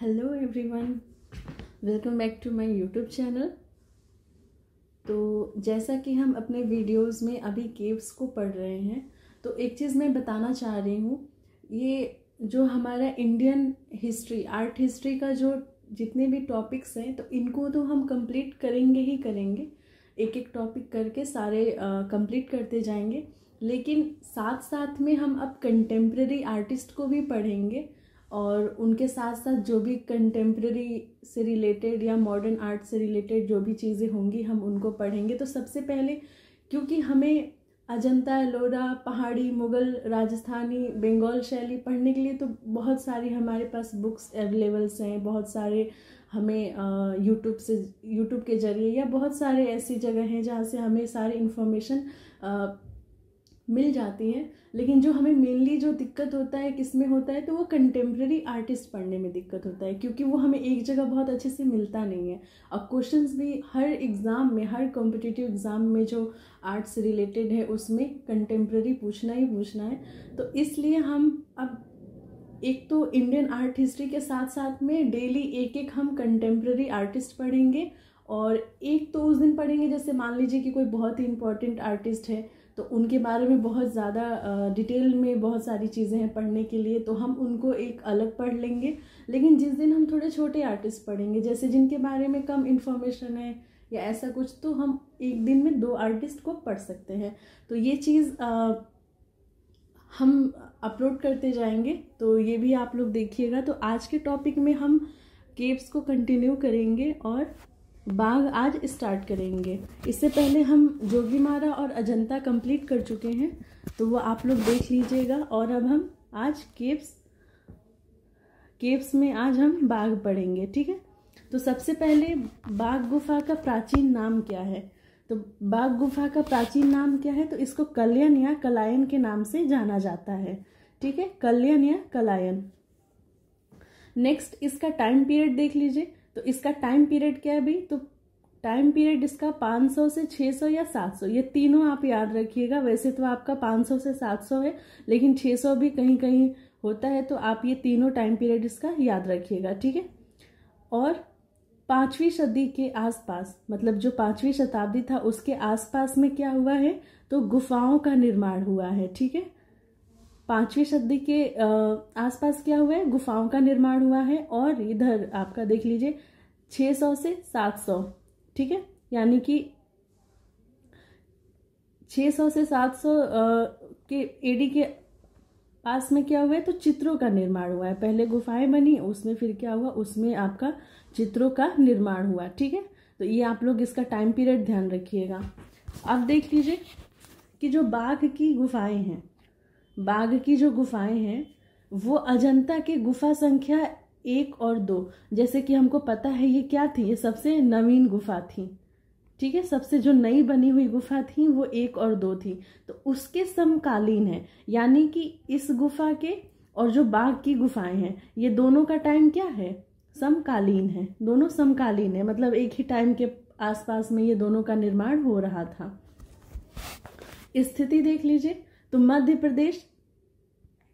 hello everyone welcome back to my YouTube channel तो जैसा कि हम अपने वीडियोस में अभी केव्स को पढ़ रहे हैं तो एक चीज़ मैं बताना चाह रही हूँ ये जो हमारा इंडियन हिस्ट्री आर्ट हिस्ट्री का जो जितने भी टॉपिक्स हैं तो इनको तो हम कंप्लीट करेंगे ही करेंगे एक एक टॉपिक करके सारे कंप्लीट करते जाएंगे लेकिन साथ साथ में हम अब कंटेम्प्रेरी आर्टिस्ट को भी पढ़ेंगे और उनके साथ साथ जो भी कंटेम्प्रेरी से रिलेटेड या मॉडर्न आर्ट से रिलेटेड जो भी चीज़ें होंगी हम उनको पढ़ेंगे तो सबसे पहले क्योंकि हमें अजंता एलोरा पहाड़ी मुग़ल राजस्थानी बंगाल शैली पढ़ने के लिए तो बहुत सारी हमारे पास बुक्स अवेलेबल्स हैं बहुत सारे हमें यूट्यूब से यूट्यूब के ज़रिए या बहुत सारे ऐसी जगह हैं जहाँ से हमें सारी इन्फॉर्मेशन मिल जाती हैं लेकिन जो हमें मेनली जो दिक्कत होता है किस में होता है तो वो कंटेम्प्रेरी आर्टिस्ट पढ़ने में दिक्कत होता है क्योंकि वो हमें एक जगह बहुत अच्छे से मिलता नहीं है अब क्वेश्चन भी हर एग्ज़ाम में हर कॉम्पिटिटिव एग्ज़ाम में जो आर्ट्स से रिलेटेड है उसमें कंटेम्प्रेरी पूछना ही पूछना है तो इसलिए हम अब एक तो इंडियन आर्ट हिस्ट्री के साथ साथ में डेली एक एक हम कंटेम्प्रेरी आर्टिस्ट पढ़ेंगे और एक तो उस दिन पढ़ेंगे जैसे मान लीजिए कि कोई बहुत ही इंपॉर्टेंट आर्टिस्ट है तो उनके बारे में बहुत ज़्यादा डिटेल में बहुत सारी चीज़ें हैं पढ़ने के लिए तो हम उनको एक अलग पढ़ लेंगे लेकिन जिस दिन हम थोड़े छोटे आर्टिस्ट पढ़ेंगे जैसे जिनके बारे में कम इन्फॉर्मेशन है या ऐसा कुछ तो हम एक दिन में दो आर्टिस्ट को पढ़ सकते हैं तो ये चीज़ आ, हम अपलोड करते जाएंगे तो ये भी आप लोग देखिएगा तो आज के टॉपिक में हम केव्स को कंटिन्यू करेंगे और बाघ आज स्टार्ट करेंगे इससे पहले हम मारा और अजंता कंप्लीट कर चुके हैं तो वो आप लोग देख लीजिएगा और अब हम आज केव्स केव्स में आज हम बाघ पढ़ेंगे ठीक है तो सबसे पहले बाघ गुफा का प्राचीन नाम क्या है तो बाघ गुफा का प्राचीन नाम क्या है तो इसको कल्याण या कलायन के नाम से जाना जाता है ठीक है कल्याण या कलायन नेक्स्ट इसका टाइम पीरियड देख लीजिए तो इसका टाइम पीरियड क्या है भाई तो टाइम पीरियड इसका 500 से 600 या 700 ये तीनों आप याद रखिएगा वैसे तो आपका 500 से 700 है लेकिन 600 भी कहीं कहीं होता है तो आप ये तीनों टाइम पीरियड इसका याद रखिएगा ठीक है और पाँचवीं सदी के आसपास मतलब जो पाँचवीं शताब्दी था उसके आसपास में क्या हुआ है तो गुफाओं का निर्माण हुआ है ठीक है पांचवी सदी के आसपास क्या हुआ है गुफाओं का निर्माण हुआ है और इधर आपका देख लीजिए 600 से 700 ठीक है यानी कि 600 से 700 के एडी के पास में क्या हुआ है तो चित्रों का निर्माण हुआ है पहले गुफाएं बनी उसमें फिर क्या हुआ उसमें आपका चित्रों का निर्माण हुआ ठीक है तो ये आप लोग इसका टाइम पीरियड ध्यान रखिएगा अब देख लीजिए कि जो बाघ की गुफाएं हैं बाघ की जो गुफाएं हैं वो अजंता के गुफा संख्या एक और दो जैसे कि हमको पता है ये क्या थी ये सबसे नवीन गुफा थी ठीक है सबसे जो नई बनी हुई गुफा थी वो एक और दो थी तो उसके समकालीन है यानी कि इस गुफा के और जो बाघ की गुफाएं हैं ये दोनों का टाइम क्या है समकालीन है दोनों समकालीन है मतलब एक ही टाइम के आसपास में ये दोनों का निर्माण हो रहा था स्थिति देख लीजिए तो मध्य प्रदेश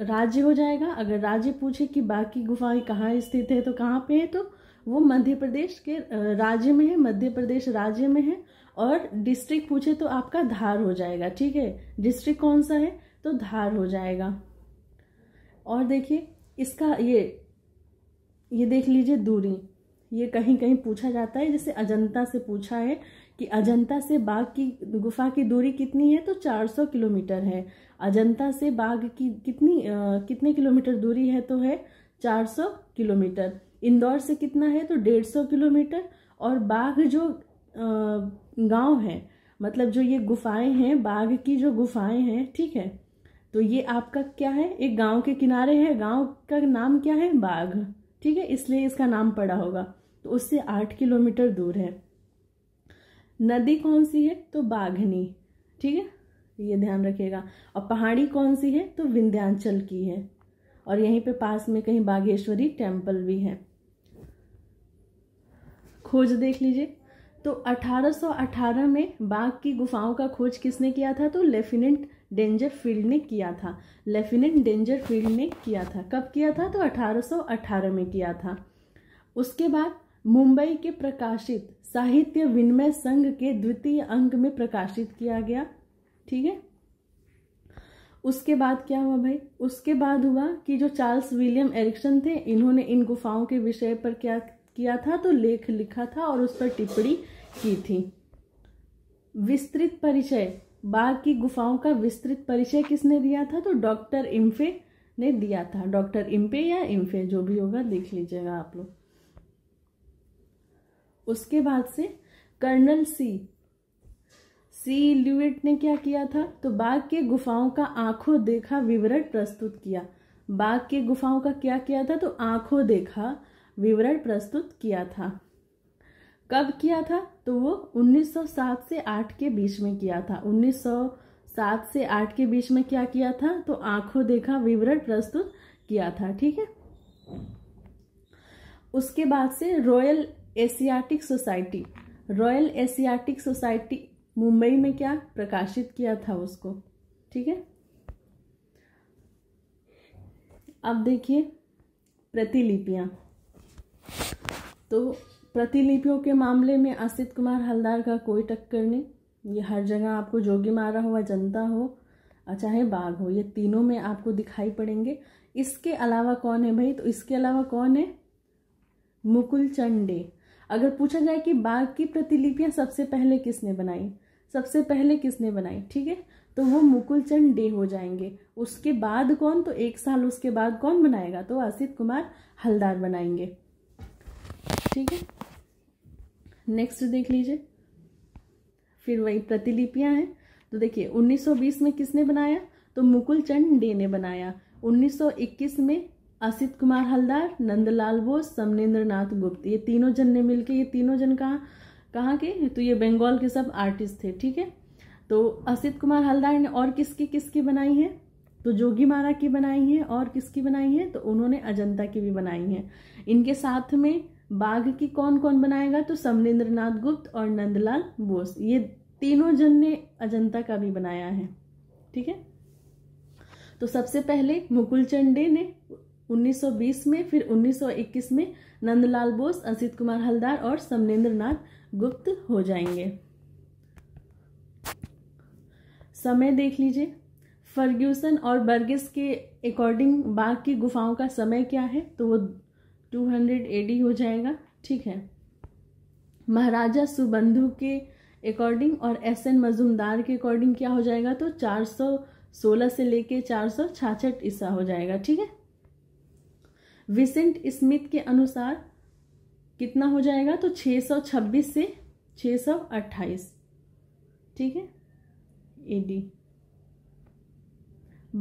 राज्य हो जाएगा अगर राज्य पूछे कि बाकी गुफाएं कहाँ स्थित है तो कहाँ पे है तो वो मध्य प्रदेश के राज्य में है मध्य प्रदेश राज्य में है और डिस्ट्रिक्ट पूछे तो आपका धार हो जाएगा ठीक है डिस्ट्रिक्ट कौन सा है तो धार हो जाएगा और देखिए इसका ये ये देख लीजिए दूरी ये कहीं कहीं पूछा जाता है जैसे अजंता से पूछा है कि अजंता से बाघ की गुफा की दूरी कितनी है तो 400 किलोमीटर है अजंता से बाघ की कितनी आ, कितने किलोमीटर दूरी है तो है 400 किलोमीटर इंदौर से कितना है तो 150 किलोमीटर और बाघ जो गांव है मतलब जो ये गुफाएं हैं बाघ की जो गुफाएं हैं ठीक है तो ये आपका क्या है एक गांव के किनारे है गांव का नाम क्या है बाघ ठीक है इसलिए इसका नाम पड़ा होगा तो उससे आठ किलोमीटर दूर है नदी कौन सी है तो बाघनी ठीक है ये ध्यान रखिएगा और पहाड़ी कौन सी है तो विंध्याचल की है और यहीं पे पास में कहीं बागेश्वरी टेम्पल भी है खोज देख लीजिए तो 1818 में बाघ की गुफाओं का खोज किसने किया था तो लेफ्टिनेंट डेंजर फील्ड ने किया था लेफ्टिनेंट डेंजर फील्ड ने किया था कब किया था तो 1818 में किया था उसके बाद मुंबई के प्रकाशित साहित्य विनिमय संघ के द्वितीय अंक में प्रकाशित किया गया ठीक है उसके बाद क्या हुआ भाई उसके बाद हुआ कि जो चार्ल्स विलियम एरिक्सन थे इन्होंने इन गुफाओं के विषय पर क्या किया था तो लेख लिखा था और उस पर टिप्पणी की थी विस्तृत परिचय बाघ की गुफाओं का विस्तृत परिचय किसने दिया था तो डॉक्टर इम्फे ने दिया था डॉक्टर इम्पे या इम्फे जो भी होगा देख लीजिएगा आप लोग उसके बाद से कर्नल सी सी ल्यूट ने क्या किया था तो बाघ के गुफाओं का आंखों देखा विवरण प्रस्तुत किया बाघ के गुफाओं का क्या किया था तो आंखों देखा विवरण प्रस्तुत किया था कब किया था तो वो 1907 से 8 के बीच में किया था 1907 से 8 के बीच में क्या किया था तो आंखों देखा विवरण प्रस्तुत किया था ठीक है उसके बाद से Royal Asiatic Society Royal Asiatic Society Mumbai में क्या प्रकाशित किया था उसको ठीक है अब देखिए प्रतिलिपियाँ तो प्रतिलिपियों के मामले में असित कुमार हलदार का कोई टक्कर नहीं ये हर जगह आपको जोगी मारा हुआ जनता हो और चाहे बाघ हो ये तीनों में आपको दिखाई पड़ेंगे इसके अलावा कौन है भाई तो इसके अलावा कौन है मुकुल चंडे अगर पूछा जाए कि बाघ की प्रतिलिपियाँ सबसे पहले किसने बनाई सबसे पहले किसने बनाई ठीक है तो वो मुकुल चंद डे हो जाएंगे उसके बाद कौन तो एक साल उसके बाद कौन बनाएगा तो आसिफ कुमार हलदार बनाएंगे ठीक है नेक्स्ट देख लीजिए फिर वही प्रतिलिपियां हैं तो देखिए 1920 में किसने बनाया तो मुकुल चंद डे ने बनाया 1921 में असित कुमार हलदार नंदलाल बोस समनेन्द्र नाथ गुप्त ये तीनों जन ने मिलके ये तीनों जन कहाँ कहाँ के तो ये बंगाल के सब आर्टिस्ट थे ठीक है तो असित कुमार हलदार ने और किसकी किसकी बनाई है तो जोगी मारा की बनाई है और किसकी बनाई है तो उन्होंने अजंता की भी बनाई है इनके साथ में बाघ की कौन कौन बनाएगा तो समनेन्द्र नाथ गुप्त और नंदलाल बोस ये तीनों जन ने अजंता का भी बनाया है ठीक है तो सबसे पहले मुकुल चंडे ने 1920 में फिर 1921 में नंदलाल बोस अंशित कुमार हलदार और समनेन्द्र नाथ गुप्त हो जाएंगे समय देख लीजिए फर्ग्यूसन और बर्गिस के अकॉर्डिंग बाघ की गुफाओं का समय क्या है तो वो 200 एडी हो जाएगा ठीक है महाराजा सुबंधु के अकॉर्डिंग और एस एन मजूमदार के अकॉर्डिंग क्या हो जाएगा तो 416 से लेके चार सौ ईसा हो जाएगा ठीक है विसेंट स्मिथ के अनुसार कितना हो जाएगा तो 626 से 628 ठीक है एडी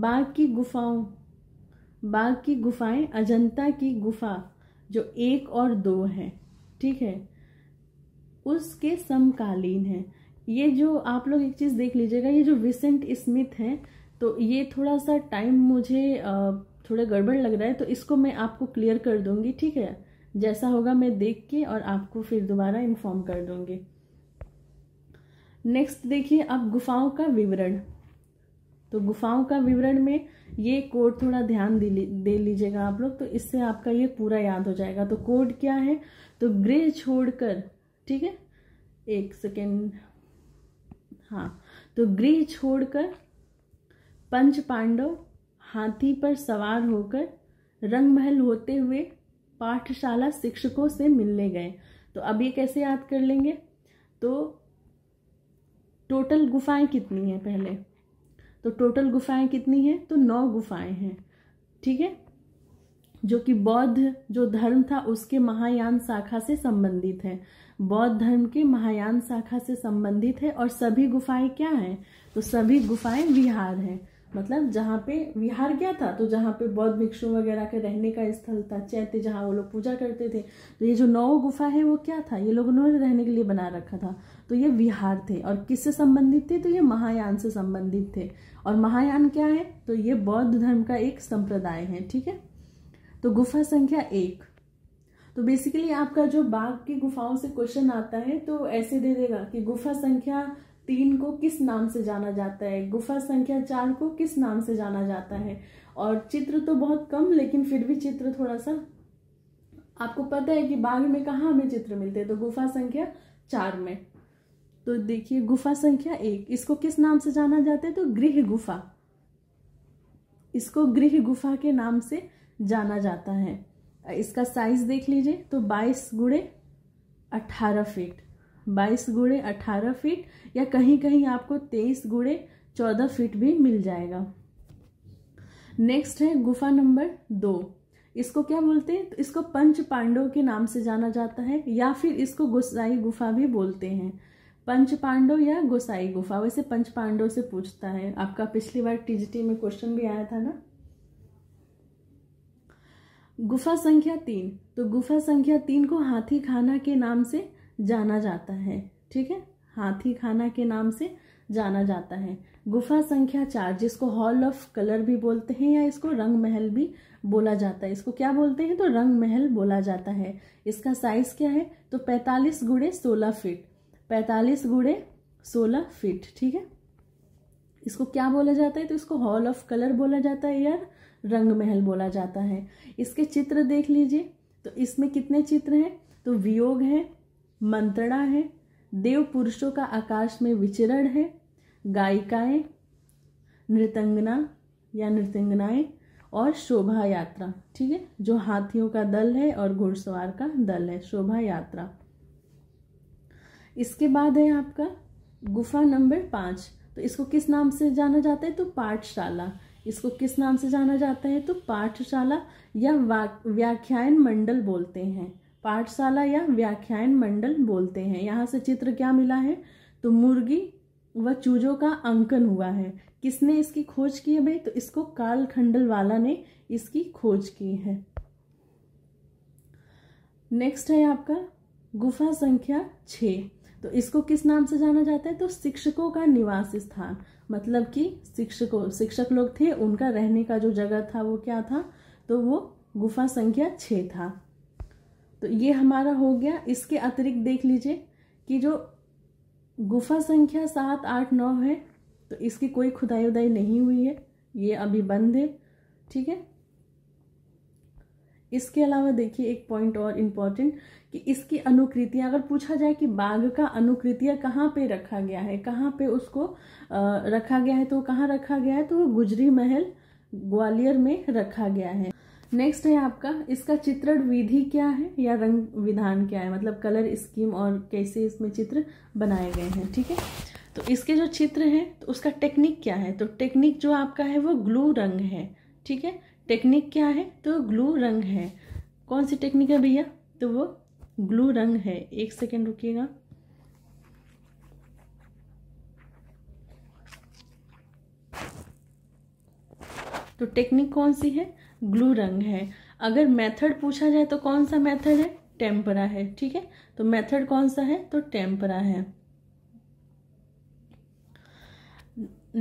बाघ की गुफाओं बाघ की गुफाएं अजंता की गुफा जो एक और दो है ठीक है उसके समकालीन है ये जो आप लोग एक चीज़ देख लीजिएगा ये जो विसेंट स्मिथ है तो ये थोड़ा सा टाइम मुझे आ, थोड़ा गड़बड़ लग रहा है तो इसको मैं आपको क्लियर कर दूंगी ठीक है जैसा होगा मैं देख के और आपको फिर दोबारा इन्फॉर्म कर दूंगी नेक्स्ट देखिए अब गुफाओं का विवरण तो गुफाओं का विवरण में ये कोड थोड़ा ध्यान दे लीजिएगा आप लोग तो इससे आपका ये पूरा याद हो जाएगा तो कोड क्या है तो ग्रे छोड़कर ठीक है एक सेकेंड हाँ तो गृह छोड़कर पंच पांडव हाथी पर सवार होकर रंगमहल होते हुए पाठशाला शिक्षकों से मिलने गए तो अब ये कैसे याद कर लेंगे तो टोटल गुफाएं कितनी हैं पहले तो टोटल गुफाएं कितनी हैं तो नौ गुफाएं हैं ठीक है जो कि बौद्ध जो धर्म था उसके महायान शाखा से संबंधित है बौद्ध धर्म के महायान शाखा से संबंधित है और सभी गुफाएं क्या हैं तो सभी गुफाएं विहार हैं मतलब जहाँ पे विहार गया था तो जहाँ पे बौद्ध भिक्षु वगैरह के रहने का स्थल था चैत्य जहाँ वो लोग पूजा करते थे तो ये जो नौ गुफा है वो क्या था ये लोगों ने रहने के लिए बना रखा था तो ये विहार थे और किससे संबंधित थे तो ये महायान से संबंधित थे और महायान क्या है तो ये बौद्ध धर्म का एक संप्रदाय है ठीक है तो गुफा संख्या एक तो बेसिकली आपका जो बाघ की गुफाओं से क्वेश्चन आता है तो ऐसे दे देगा कि गुफा संख्या तीन को किस नाम से जाना जाता है गुफा संख्या चार को किस नाम से जाना जाता है और चित्र तो बहुत कम लेकिन फिर भी चित्र थोड़ा सा आपको पता है कि बाघ में कहाँ हमें चित्र मिलते हैं तो गुफा संख्या चार में तो देखिए गुफा संख्या एक इसको किस नाम से जाना जाता है तो गृह गुफा इसको गृह गुफा के नाम से जाना जाता है इसका साइज देख लीजिए तो 22 गुड़े 18 फीट बाईस गुड़े अठारह फीट या कहीं कहीं आपको तेईस गुड़े चौदह फीट भी मिल जाएगा नेक्स्ट है गुफा नंबर दो इसको क्या बोलते हैं तो इसको पंच पांडव के नाम से जाना जाता है या फिर इसको गोसाई गुफा भी बोलते हैं पंच पांडव या गोसाई गुफा वैसे पंच पांडव से पूछता है आपका पिछली बार टीजीटी में क्वेश्चन भी आया था ना गुफा संख्या तीन तो गुफा संख्या तीन को हाथी खाना के नाम से जाना जाता है ठीक है हाथी खाना के नाम से जाना जाता है गुफा संख्या चार जिसको हॉल ऑफ कलर भी बोलते हैं या इसको रंग महल भी बोला जाता है इसको क्या बोलते हैं तो रंग महल बोला जाता है इसका साइज क्या है तो पैतालीस गुड़े सोलह फिट पैंतालीस गुड़े सोलह फिट ठीक है इसको क्या बोला जाता है तो इसको हॉल ऑफ कलर बोला जाता है या रंग महल बोला जाता है इसके चित्र देख लीजिए तो इसमें कितने चित्र हैं तो वियोग है मंत्रणा है देव पुरुषों का आकाश में विचरण है गायिकाएं नृतंगना या नृतंगनाएं और शोभा यात्रा ठीक है जो हाथियों का दल है और घुड़सवार का दल है शोभा यात्रा इसके बाद है आपका गुफा नंबर पांच तो इसको किस नाम से जाना जाता है तो पाठशाला इसको किस नाम से जाना जाता है तो पाठशाला या व्याख्यान मंडल बोलते हैं पाठशाला या व्याख्यान मंडल बोलते हैं यहाँ से चित्र क्या मिला है तो मुर्गी व चूजों का अंकन हुआ है किसने इसकी खोज की है भाई तो इसको काल खंडल वाला ने इसकी खोज की है नेक्स्ट है आपका गुफा संख्या छ तो इसको किस नाम से जाना जाता है तो शिक्षकों का निवास स्थान मतलब कि शिक्षकों शिक्षक लोग थे उनका रहने का जो जगह था वो क्या था तो वो गुफा संख्या छ था तो ये हमारा हो गया इसके अतिरिक्त देख लीजिए कि जो गुफा संख्या सात आठ नौ है तो इसकी कोई खुदाई उदाई नहीं हुई है ये अभी बंद है ठीक है इसके अलावा देखिए एक पॉइंट और इम्पॉर्टेंट कि इसकी अनुकृतियाँ अगर पूछा जाए कि बाघ का अनुकृतियाँ कहाँ पे रखा गया है कहाँ पे उसको आ, रखा गया है तो कहाँ रखा गया है तो गुजरी महल ग्वालियर में रखा गया है नेक्स्ट है आपका इसका चित्रण विधि क्या है या रंग विधान क्या है मतलब कलर स्कीम और कैसे इसमें चित्र बनाए गए हैं ठीक है तो इसके जो चित्र हैं तो उसका टेक्निक क्या है तो टेक्निक जो आपका है वो ग्लू रंग है ठीक है टेक्निक क्या है तो ग्लू रंग है कौन सी टेक्निक है भैया तो वो ग्लू रंग है एक सेकेंड रुकिएगा तो टेक्निक कौन सी है ग्लू रंग है अगर मेथड पूछा जाए तो कौन सा मेथड है टेम्परा है ठीक है तो मेथड कौन सा है तो टेम्परा है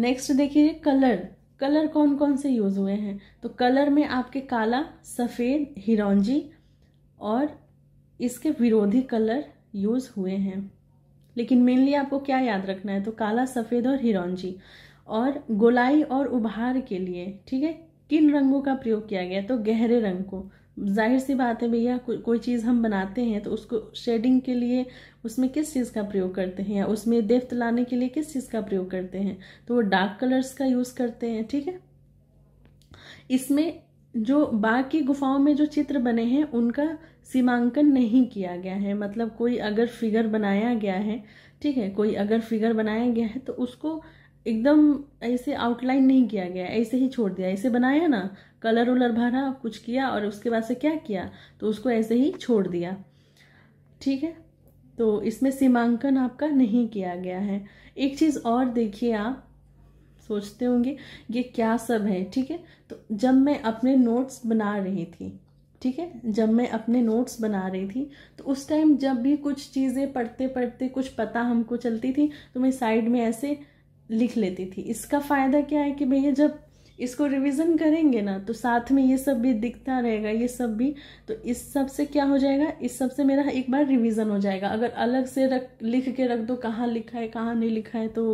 नेक्स्ट देखिए कलर कलर कौन कौन से यूज हुए हैं तो कलर में आपके काला सफ़ेद हिरौंजी और इसके विरोधी कलर यूज हुए हैं लेकिन मेनली आपको क्या याद रखना है तो काला सफ़ेद और हिरौंजी और गोलाई और उभार के लिए ठीक है किन रंगों का प्रयोग किया गया तो गहरे रंग को जाहिर सी बात है भैया को, कोई चीज़ हम बनाते हैं तो उसको शेडिंग के लिए उसमें किस चीज़ का प्रयोग करते हैं या उसमें देफ्त लाने के लिए किस चीज़ का प्रयोग करते हैं तो वो डार्क कलर्स का यूज़ करते हैं ठीक है इसमें जो बाकी गुफाओं में जो चित्र बने हैं उनका सीमांकन नहीं किया गया है मतलब कोई अगर फिगर बनाया गया है ठीक है कोई अगर फिगर बनाया गया है तो उसको एकदम ऐसे आउटलाइन नहीं किया गया ऐसे ही छोड़ दिया ऐसे बनाया ना कलर उलर भरा कुछ किया और उसके बाद से क्या किया तो उसको ऐसे ही छोड़ दिया ठीक है तो इसमें सीमांकन आपका नहीं किया गया है एक चीज़ और देखिए आप सोचते होंगे ये क्या सब है ठीक है तो जब मैं अपने नोट्स बना रही थी ठीक है जब मैं अपने नोट्स बना रही थी तो उस टाइम जब भी कुछ चीज़ें पढ़ते पढ़ते कुछ पता हमको चलती थी तो मैं साइड में ऐसे लिख लेती थी इसका फ़ायदा क्या है कि भैया जब इसको रिवीजन करेंगे ना तो साथ में ये सब भी दिखता रहेगा ये सब भी तो इस सब से क्या हो जाएगा इस सब से मेरा एक बार रिवीजन हो जाएगा अगर अलग से रख लिख के रख दो कहाँ लिखा है कहाँ नहीं लिखा है तो